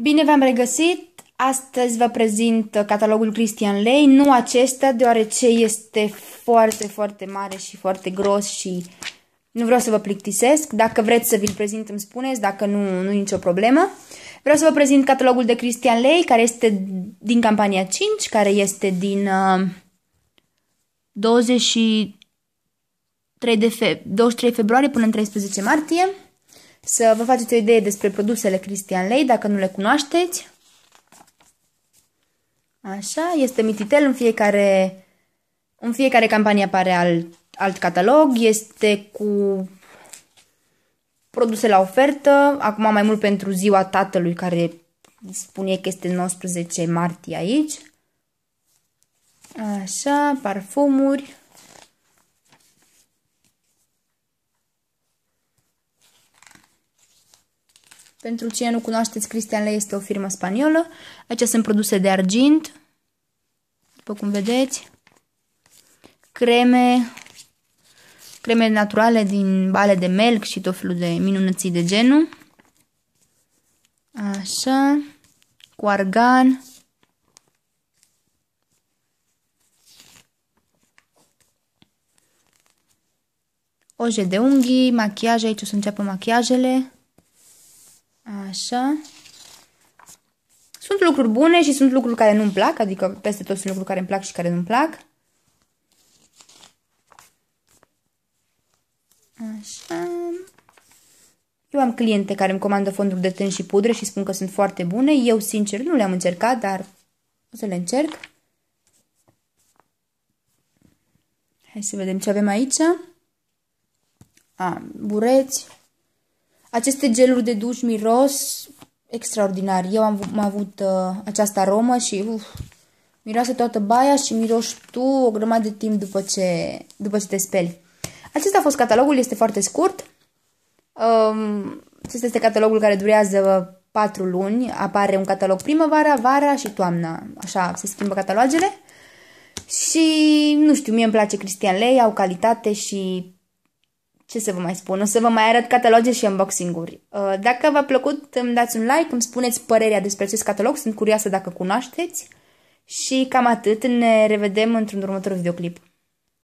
Bine v-am regăsit! Astăzi vă prezint catalogul Christian Ley, nu acesta, deoarece este foarte, foarte mare și foarte gros și nu vreau să vă plictisesc. Dacă vreți să vi-l prezint, îmi spuneți, dacă nu, nu nicio problemă. Vreau să vă prezint catalogul de Christian Ley, care este din campania 5, care este din uh, 23, de fe- 23 februarie până în 13 martie să vă faceți o idee despre produsele Christian Lei, dacă nu le cunoașteți. Așa, este mititel în fiecare, în fiecare campanie apare alt, alt catalog, este cu produse la ofertă, acum mai mult pentru ziua tatălui care spune că este 19 martie aici. Așa, parfumuri. Pentru cine nu cunoașteți, Cristian Lei este o firmă spaniolă. Aici sunt produse de argint, după cum vedeți. Creme, creme naturale din bale de melc și tot felul de minunății de genul. Așa, cu argan. Oje de unghii, machiaj, aici o să înceapă machiajele. Așa. Sunt lucruri bune și sunt lucruri care nu-mi plac, adică peste tot sunt lucruri care îmi plac și care nu-mi plac. Așa. Eu am cliente care îmi comandă fonduri de ten și pudre și spun că sunt foarte bune. Eu, sincer, nu le-am încercat, dar o să le încerc. Hai să vedem ce avem aici. A, bureți. Aceste geluri de duș miros extraordinar. Eu am, am avut uh, această aromă și uf, miroase toată baia și miroși tu o grămadă de timp după ce, după ce te speli. Acesta a fost catalogul, este foarte scurt. Um, acesta este catalogul care durează 4 luni. Apare un catalog primăvara, vara și toamna. Așa se schimbă catalogele. Și, nu știu, mie îmi place Cristian Lei, au calitate și ce să vă mai spun, o să vă mai arăt cataloge și unboxing-uri. Uh, dacă v-a plăcut, îmi dați un like, îmi spuneți părerea despre acest catalog, sunt curioasă dacă cunoașteți. Și cam atât, ne revedem într-un următor videoclip.